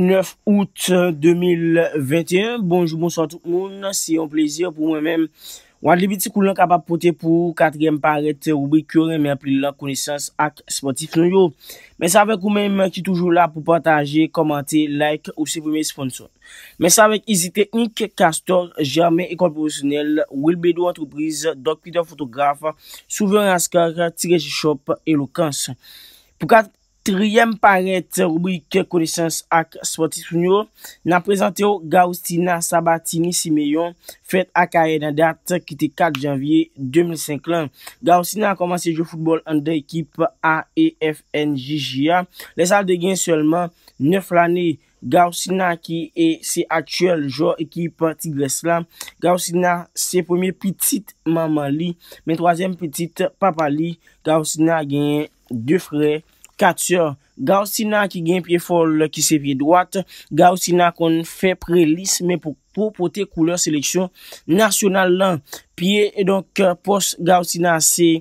9 out 2021, bonjou moun sa tout moun, si yon plizir pou mwen men, wad li biti kou lak ap ap pote pou kat gem parete ou bi kure men ap li lak kounesans ak sportif yon yo, mè sa vek kou men mè ki toujou la pou pataje, komante, like ou si pou mè sponsor, mè sa vek izite nike kastor, jame ekol pwosyonel, wilbe do atoprize, dokpide fotografe, souven raskar, tirej shop, elokans, pou kat Triyem paret rouboui ke kounesans ak sportifounyo. Na prezante yo Gaustina Sabatini Simeyon. Fet ak aye nan dat ki te 4 janvye 2005 lan. Gaustina a komanse jo futbol an de ekip AEF NJJA. Le sal de gen selman 9 l ane. Gaustina ki e se atyel jo ekip Tigreslam. Gaustina se premier petit maman li. Men troazem petit papa li. Gaustina genye 2 frey. Katsyo, gaosina ki gen pye fol ki se vie dwat, gaosina kon fè prelis men pou pote kouleur seleksyon nasyonal lan. Pye e donk euh, pos gaosina se...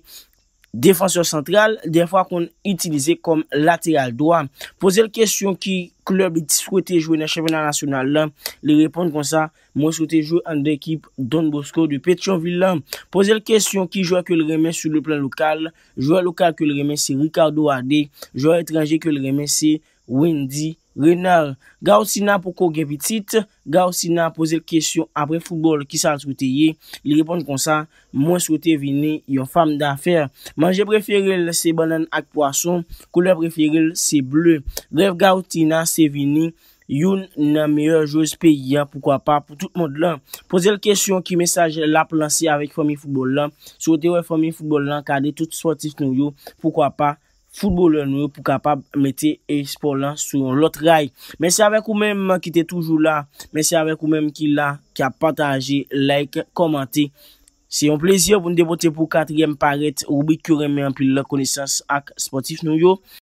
Defansyon sentral, den fwa kon itilize kom lateral doa. Poze l kestyon ki klub souwete jwene chevena nasyonal la, le repon kon sa, mwen souwete jwene an de ekip Don Bosco de Petrovila. Poze l kestyon ki jwa ke l remen sou le plan lokal, jwa lokal ke l remen se Ricardo Adé, jwa etranje ke l remen se Wendy Pérez. Renard, gaouti nan pou kou gen vitit, gaouti nan pose l kèsyon apre fougol ki sa l sou te ye, li repon kon sa, mwen sou te vini, yon fam da fer, manje preferil se banan ak poason, koule preferil se bleu, gref gaouti nan se vini, yon nan meyò jòs peyi ya, poukwa pa pou tout moun de lan, pose l kèsyon ki mesaj la planse avèk fòmi fougol lan, sou te wè fòmi fougol lan, kade tout sportif nou yo, poukwa pa, Foutbouler nou yo pou kapab mette espo lan sou yon lot ray. Mèsi avèk ou mèm ki te toujou la. Mèsi avèk ou mèm ki la. Ki apataje, like, komante. Se yon plezyon pou nou devote pou 4e paret. Ou bi kuremen pou lò konesans ak sportif nou yo.